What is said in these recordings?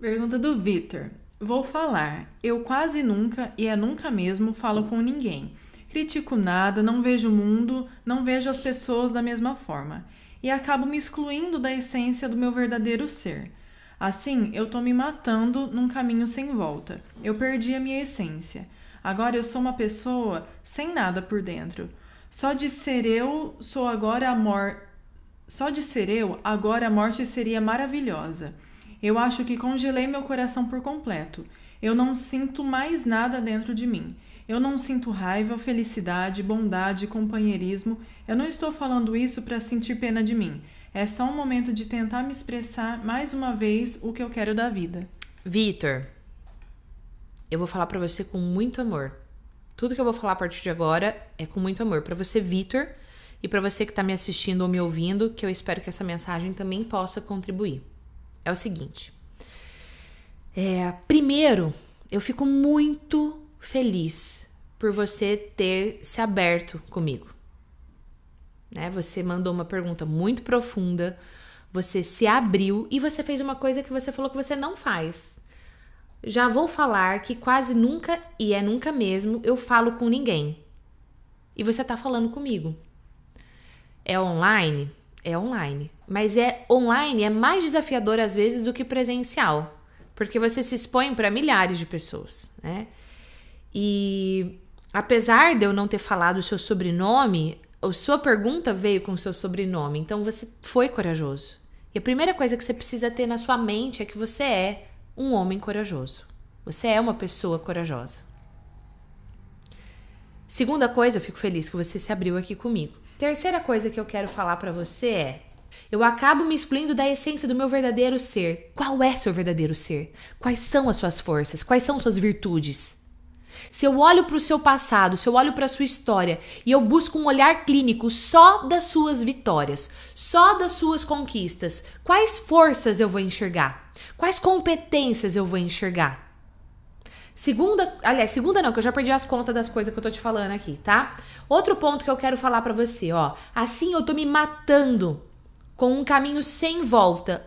Pergunta do Vitor. Vou falar. Eu quase nunca, e é nunca mesmo, falo com ninguém. Critico nada, não vejo o mundo, não vejo as pessoas da mesma forma. E acabo me excluindo da essência do meu verdadeiro ser. Assim, eu tô me matando num caminho sem volta. Eu perdi a minha essência. Agora eu sou uma pessoa sem nada por dentro. Só de ser eu, sou agora a morte. Só de ser eu, agora a morte seria maravilhosa. Eu acho que congelei meu coração por completo. Eu não sinto mais nada dentro de mim. Eu não sinto raiva, felicidade, bondade, companheirismo. Eu não estou falando isso para sentir pena de mim. É só um momento de tentar me expressar mais uma vez o que eu quero da vida. Vitor, eu vou falar para você com muito amor. Tudo que eu vou falar a partir de agora é com muito amor para você, Vitor, e para você que está me assistindo ou me ouvindo, que eu espero que essa mensagem também possa contribuir é o seguinte. É, primeiro, eu fico muito feliz por você ter se aberto comigo. Né? Você mandou uma pergunta muito profunda, você se abriu e você fez uma coisa que você falou que você não faz. Já vou falar que quase nunca, e é nunca mesmo, eu falo com ninguém. E você tá falando comigo. É online? é online. Mas é online é mais desafiador às vezes do que presencial, porque você se expõe para milhares de pessoas, né? E apesar de eu não ter falado o seu sobrenome, a sua pergunta veio com o seu sobrenome, então você foi corajoso. E a primeira coisa que você precisa ter na sua mente é que você é um homem corajoso. Você é uma pessoa corajosa. Segunda coisa, eu fico feliz que você se abriu aqui comigo. Terceira coisa que eu quero falar para você é: eu acabo me excluindo da essência do meu verdadeiro ser. Qual é seu verdadeiro ser? Quais são as suas forças? Quais são suas virtudes? Se eu olho para o seu passado, se eu olho para a sua história e eu busco um olhar clínico só das suas vitórias, só das suas conquistas, quais forças eu vou enxergar? Quais competências eu vou enxergar? Segunda, aliás, segunda não, que eu já perdi as contas das coisas que eu tô te falando aqui, tá? Outro ponto que eu quero falar para você, ó. Assim eu tô me matando com um caminho sem volta.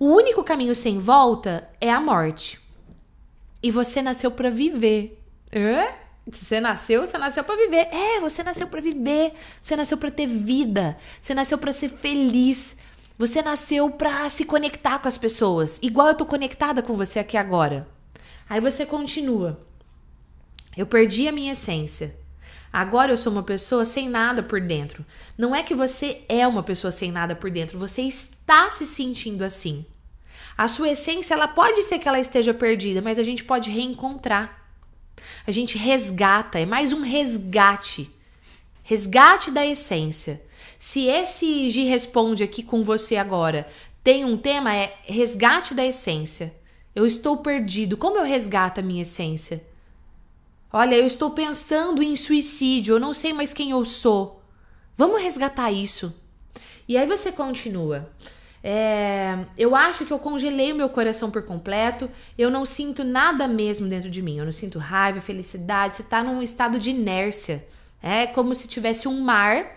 O único caminho sem volta é a morte. E você nasceu para viver. É? Você nasceu, você nasceu para viver. É, você nasceu para viver. Você nasceu para ter vida. Você nasceu para ser feliz. Você nasceu para se conectar com as pessoas, igual eu tô conectada com você aqui agora. Aí você continua. Eu perdi a minha essência. Agora eu sou uma pessoa sem nada por dentro. Não é que você é uma pessoa sem nada por dentro, você está se sentindo assim. A sua essência, ela pode ser que ela esteja perdida, mas a gente pode reencontrar. A gente resgata, é mais um resgate. Resgate da essência. Se esse G responde aqui com você agora, tem um tema é resgate da essência. Eu estou perdido. Como eu resgato a minha essência? Olha, eu estou pensando em suicídio, eu não sei mais quem eu sou. Vamos resgatar isso. E aí você continua. É, eu acho que eu congelei o meu coração por completo. Eu não sinto nada mesmo dentro de mim. Eu não sinto raiva, felicidade. Você está num estado de inércia. É como se tivesse um mar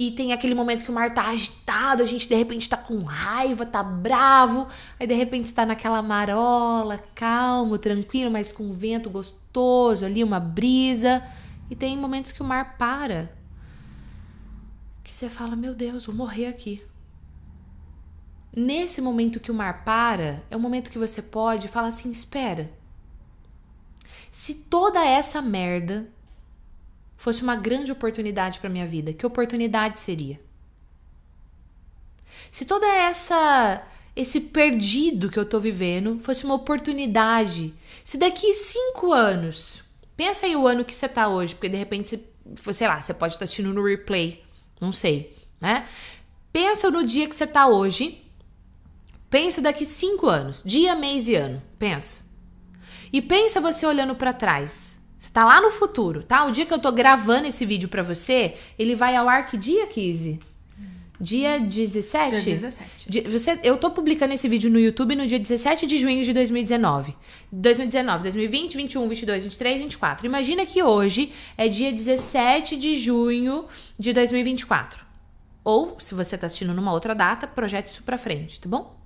e tem aquele momento que o mar tá agitado, a gente de repente tá com raiva, tá bravo, aí de repente está naquela marola, calmo, tranquilo, mas com vento gostoso ali, uma brisa. E tem momentos que o mar para. Que você fala, meu Deus, vou morrer aqui. Nesse momento que o mar para, é o momento que você pode falar assim: espera. Se toda essa merda fosse uma grande oportunidade para minha vida, que oportunidade seria? Se toda essa esse perdido que eu estou vivendo fosse uma oportunidade, se daqui cinco anos, pensa aí o ano que você está hoje, porque de repente você, sei lá, você pode estar tá assistindo no replay, não sei, né? Pensa no dia que você está hoje, pensa daqui cinco anos, dia, mês e ano, pensa. E pensa você olhando para trás. Você tá lá no futuro, tá? O dia que eu tô gravando esse vídeo para você, ele vai ao ar que dia, 15? Dia 17? Dia 17. você, eu tô publicando esse vídeo no YouTube no dia 17 de junho de 2019. 2019, 2020, 21, 22, 23, 24. Imagina que hoje é dia 17 de junho de 2024. Ou, se você tá assistindo numa outra data, projete isso pra frente, tá bom?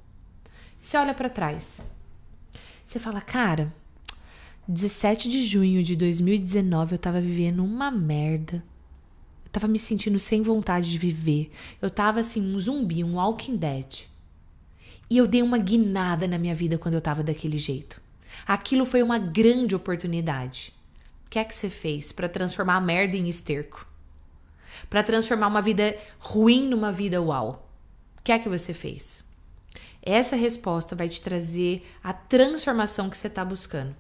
E você olha para trás. Você fala, cara, 17 de junho de 2019 eu tava vivendo uma merda. Eu tava me sentindo sem vontade de viver. Eu tava assim, um zumbi, um Walking Dead. E eu dei uma guinada na minha vida quando eu tava daquele jeito. Aquilo foi uma grande oportunidade. O que é que você fez para transformar a merda em esterco? Para transformar uma vida ruim numa vida uau? O que é que você fez? Essa resposta vai te trazer a transformação que você está buscando.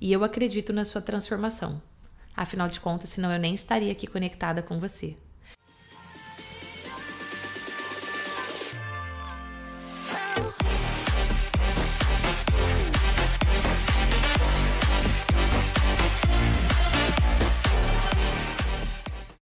E eu acredito na sua transformação. Afinal de contas, senão eu nem estaria aqui conectada com você.